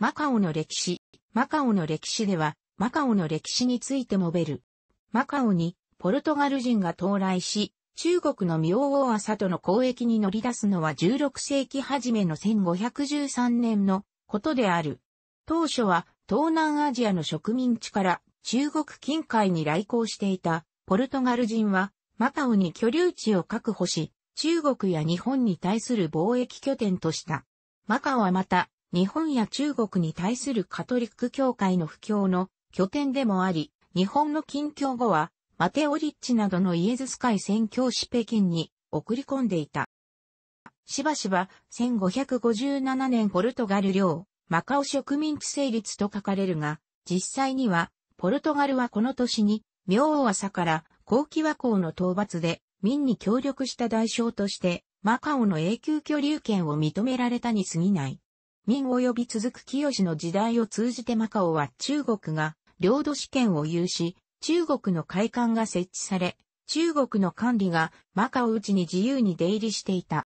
マカオの歴史。マカオの歴史では、マカオの歴史について述べる。マカオに、ポルトガル人が到来し、中国の明王朝との交易に乗り出すのは16世紀初めの1513年のことである。当初は東南アジアの植民地から中国近海に来航していたポルトガル人はマカオに居留地を確保し、中国や日本に対する貿易拠点とした。マカオはまた日本や中国に対するカトリック教会の布教の拠点でもあり、日本の近況後は、マテオリッチなどのイエズス会宣教師北京に送り込んでいた。しばしば1557年ポルトガル領、マカオ植民地成立と書かれるが、実際には、ポルトガルはこの年に、明王朝から後期和光の討伐で、民に協力した代償として、マカオの永久居留権を認められたに過ぎない。民及び続く清の時代を通じてマカオは中国が領土試験を有し、中国の会館が設置され、中国の管理がマカオ内に自由に出入りしていた。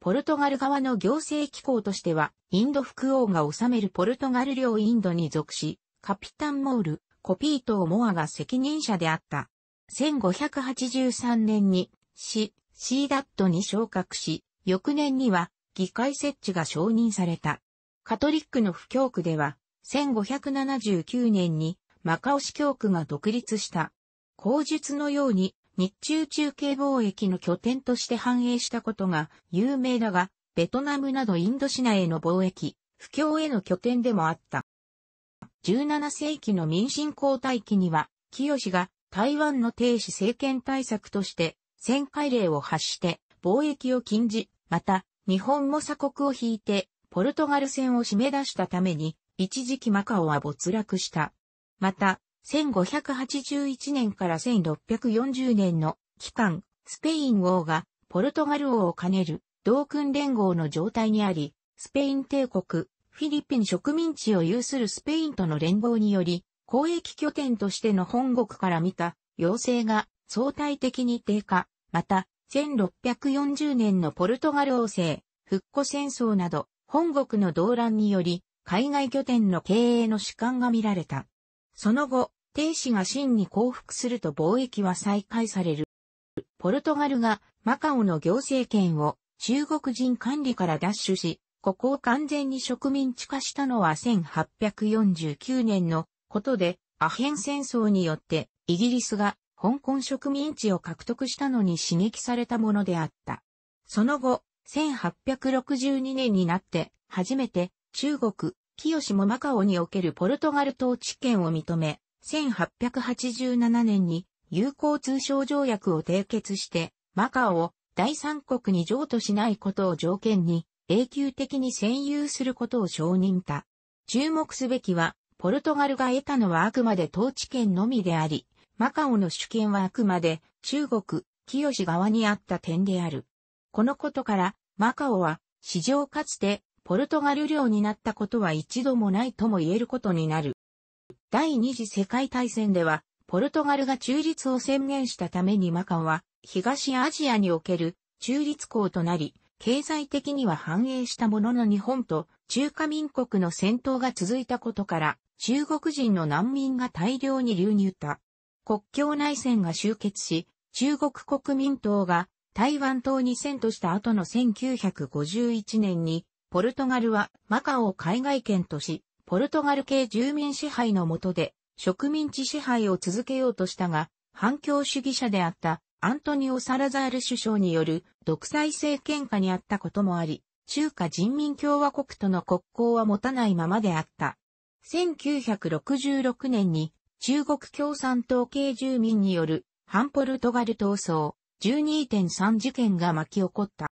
ポルトガル側の行政機構としては、インド副王が治めるポルトガル領インドに属し、カピタンモール、コピートーモアが責任者であった。1583年に、シ、シーダットに昇格し、翌年には議会設置が承認された。カトリックの布教区では、1579年にマカオ市教区が独立した。口述のように日中中継貿易の拠点として繁栄したことが有名だが、ベトナムなどインドシナへの貿易、布教への拠点でもあった。17世紀の民進交代期には、清が台湾の停止政権対策として、旋回令を発して貿易を禁じ、また日本も鎖国を引いて、ポルトガル戦を締め出したために、一時期マカオは没落した。また、1581年から1640年の期間、スペイン王がポルトガル王を兼ねる同訓連合の状態にあり、スペイン帝国、フィリピン植民地を有するスペインとの連合により、交易拠点としての本国から見た要請が相対的に低下、また1640年のポルトガル王政、復古戦争など、本国の動乱により、海外拠点の経営の主観が見られた。その後、帝氏が真に降伏すると貿易は再開される。ポルトガルがマカオの行政権を中国人管理から奪取し、ここを完全に植民地化したのは1849年のことで、アヘン戦争によってイギリスが香港植民地を獲得したのに刺激されたものであった。その後、1862年になって、初めて中国、清もマカオにおけるポルトガル統治権を認め、1887年に友好通商条約を締結して、マカオを第三国に譲渡しないことを条件に、永久的に占有することを承認た。注目すべきは、ポルトガルが得たのはあくまで統治権のみであり、マカオの主権はあくまで中国、清側にあった点である。このことから、マカオは、史上かつて、ポルトガル領になったことは一度もないとも言えることになる。第二次世界大戦では、ポルトガルが中立を宣言したためにマカオは、東アジアにおける中立港となり、経済的には繁栄したものの日本と中華民国の戦闘が続いたことから、中国人の難民が大量に流入た。国境内戦が終結し、中国国民党が台湾島に戦とした後の1951年に、ポルトガルはマカオを海外圏とし、ポルトガル系住民支配の下で植民地支配を続けようとしたが、反共主義者であったアントニオ・サラザール首相による独裁政権下にあったこともあり、中華人民共和国との国交は持たないままであった。1966年に中国共産党系住民による反ポルトガル闘争12.3事件が巻き起こった。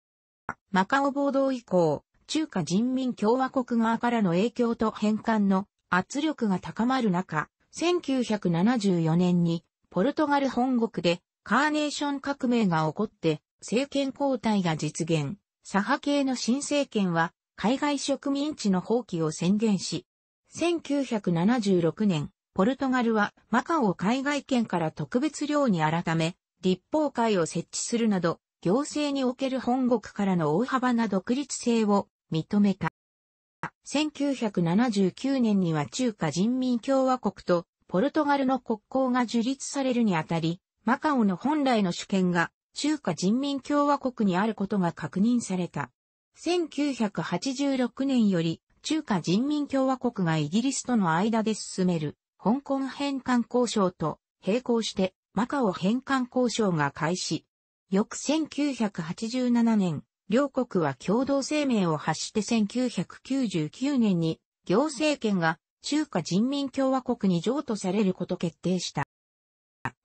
マカオ暴動以降、中華人民共和国側からの影響と返還の圧力が高まる中、1974年にポルトガル本国でカーネーション革命が起こって政権交代が実現。左派系の新政権は海外植民地の放棄を宣言し、1976年ポルトガルはマカオ海外圏から特別領に改め、立法会を設置するなど、行政における本国からの大幅な独立性を認めた。1979年には中華人民共和国とポルトガルの国交が樹立されるにあたり、マカオの本来の主権が中華人民共和国にあることが確認された。1986年より中華人民共和国がイギリスとの間で進める香港返還交渉と並行してマカオ返還交渉が開始。翌1987年、両国は共同声明を発して1999年に行政権が中華人民共和国に譲渡されること決定した。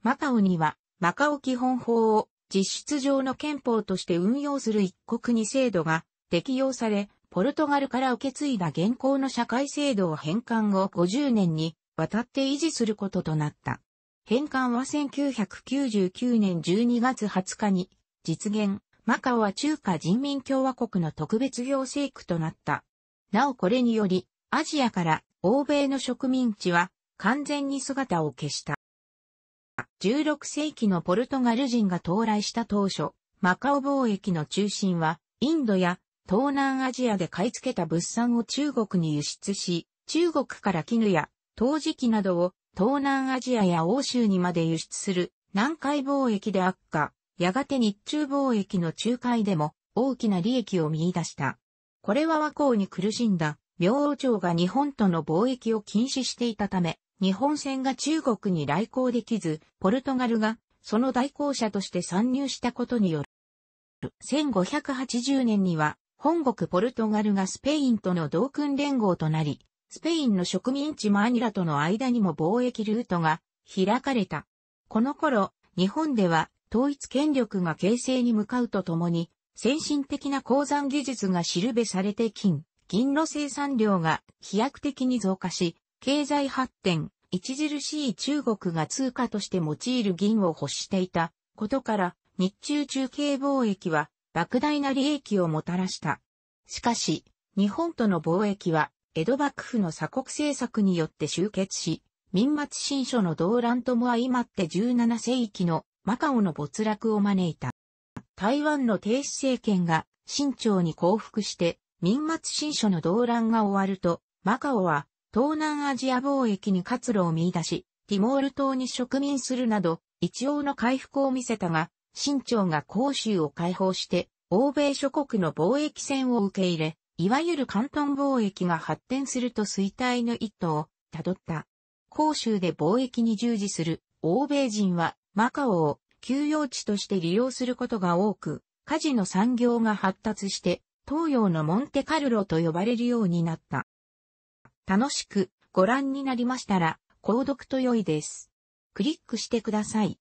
マカオにはマカオ基本法を実質上の憲法として運用する一国二制度が適用され、ポルトガルから受け継いだ現行の社会制度を返還後50年に渡って維持することとなった。返還は1999年12月20日に実現。マカオは中華人民共和国の特別行政区となった。なおこれにより、アジアから欧米の植民地は完全に姿を消した。16世紀のポルトガル人が到来した当初、マカオ貿易の中心はインドや東南アジアで買い付けた物産を中国に輸出し、中国から絹や陶磁器などを東南アジアや欧州にまで輸出する南海貿易で悪化、やがて日中貿易の仲介でも大きな利益を見出した。これは和光に苦しんだ明王朝が日本との貿易を禁止していたため、日本船が中国に来航できず、ポルトガルがその代行者として参入したことによる。1580年には、本国ポルトガルがスペインとの同訓連合となり、スペインの植民地マニラとの間にも貿易ルートが開かれた。この頃、日本では統一権力が形成に向かうとともに、先進的な鉱山技術がしるべされて金、銀の生産量が飛躍的に増加し、経済発展、著しい中国が通貨として用いる銀を欲していたことから、日中中継貿易は莫大な利益をもたらした。しかし、日本との貿易は江戸幕府の鎖国政策によって終結し、民末新書の動乱とも相まって17世紀のマカオの没落を招いた。台湾の停止政権が新朝に降伏して民末新書の動乱が終わると、マカオは東南アジア貿易に活路を見出し、ティモール島に植民するなど、一応の回復を見せたが、新朝が広州を解放して、欧米諸国の貿易船を受け入れ、いわゆる関東貿易が発展すると衰退の一途をたどった。広州で貿易に従事する欧米人はマカオを休養地として利用することが多く、火事の産業が発達して東洋のモンテカルロと呼ばれるようになった。楽しくご覧になりましたら、購読と良いです。クリックしてください。